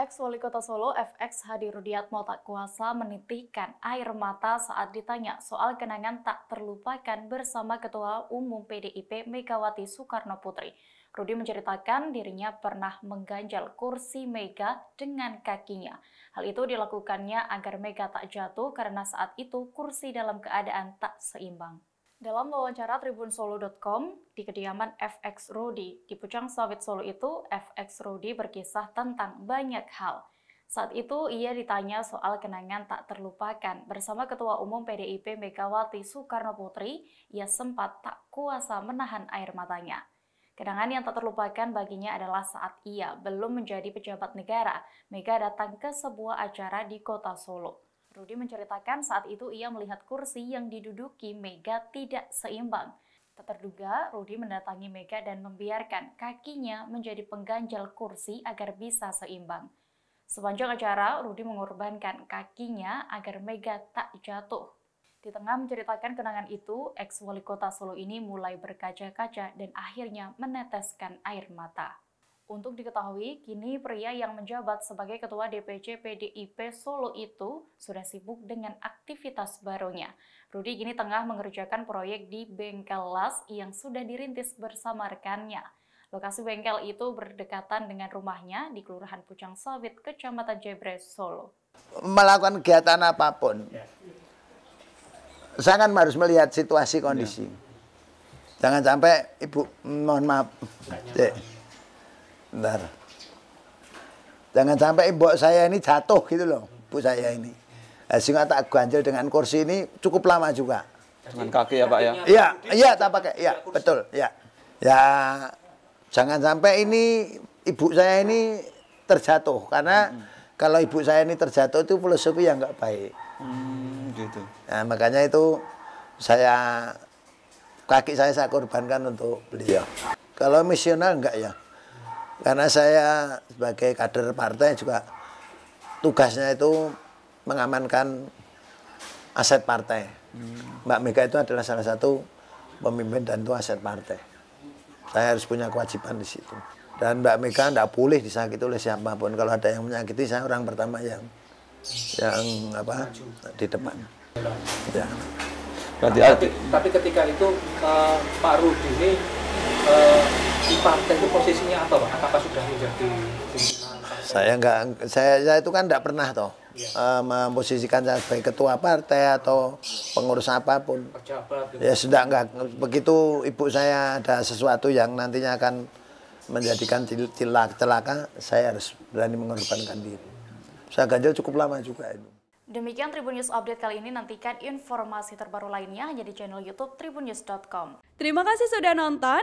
ex wali kota Solo FX Hadi Rudiatmo tak kuasa menitikkan air mata saat ditanya soal kenangan tak terlupakan bersama Ketua Umum PDIP Megawati Soekarno Putri. Rudi menceritakan dirinya pernah mengganjal kursi Mega dengan kakinya. Hal itu dilakukannya agar Mega tak jatuh karena saat itu kursi dalam keadaan tak seimbang. Dalam wawancara tribunsolo.com di kediaman FX Rudi di Pucang Sawit Solo itu, FX Rudi berkisah tentang banyak hal. Saat itu ia ditanya soal kenangan tak terlupakan bersama Ketua Umum PDIP Megawati Soekarno Putri, ia sempat tak kuasa menahan air matanya. Kenangan yang tak terlupakan baginya adalah saat ia belum menjadi pejabat negara, Mega datang ke sebuah acara di kota Solo. Rudi menceritakan saat itu ia melihat kursi yang diduduki Mega tidak seimbang. Tak terduga, Rudi mendatangi Mega dan membiarkan kakinya menjadi pengganjal kursi agar bisa seimbang. Sepanjang acara, Rudy mengorbankan kakinya agar Mega tak jatuh. Di tengah menceritakan kenangan itu, ex-wali kota Solo ini mulai berkaca-kaca dan akhirnya meneteskan air mata. Untuk diketahui, kini pria yang menjabat sebagai ketua DPC PDIP Solo itu sudah sibuk dengan aktivitas barunya. Rudi kini tengah mengerjakan proyek di bengkel las yang sudah dirintis bersama rekannya. Lokasi bengkel itu berdekatan dengan rumahnya di Kelurahan Pucang Sawit, Kecamatan Jebre, Solo. Melakukan kegiatan apapun, ya. saya kan harus melihat situasi kondisi. Ya. Jangan sampai ibu mohon maaf, cek Bentar. Jangan sampai ibu saya ini jatuh gitu loh, ibu saya ini. Nah, eh, sehingga tak ganjil dengan kursi ini cukup lama juga. Dengan kaki ya Pak ya? Iya, iya tak pakai, iya betul, ya. Ya, jangan sampai ini ibu saya ini terjatuh karena hmm. kalau ibu saya ini terjatuh itu filosofi yang nggak baik. Hmm, gitu. Nah, makanya itu saya kaki saya saya korbankan untuk beliau. Kalau misional enggak ya? Karena saya sebagai kader partai juga tugasnya itu mengamankan aset partai. Hmm. Mbak Mega itu adalah salah satu pemimpin dan itu aset partai. Saya harus punya kewajiban di situ. Dan Mbak Mega tidak boleh disakiti oleh siapapun. Kalau ada yang menyakiti, saya orang pertama yang yang apa di depan. Ya. tapi, tapi ketika itu uh, Pak Rudi ini uh, partai itu posisinya apa Pak? Apakah sudah menjadi saya nggak saya, saya itu kan tidak pernah toh ya. uh, memposisikan saya sebagai ketua partai atau pengurus apapun Pejabat, gitu. ya sudah nggak begitu ibu saya ada sesuatu yang nantinya akan menjadikan celaka celaka saya harus berani mengorbankan diri saya ganjil cukup lama juga itu Demikian Tribun News Update kali ini, nantikan informasi terbaru lainnya hanya di channel youtube tribunnews.com. Terima kasih sudah nonton,